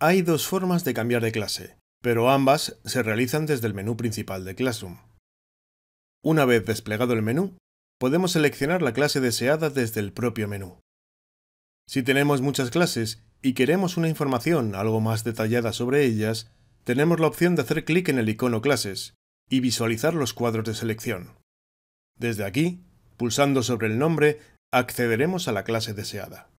Hay dos formas de cambiar de clase, pero ambas se realizan desde el menú principal de Classroom. Una vez desplegado el menú, podemos seleccionar la clase deseada desde el propio menú. Si tenemos muchas clases y queremos una información algo más detallada sobre ellas, tenemos la opción de hacer clic en el icono Clases y visualizar los cuadros de selección. Desde aquí, pulsando sobre el nombre, accederemos a la clase deseada.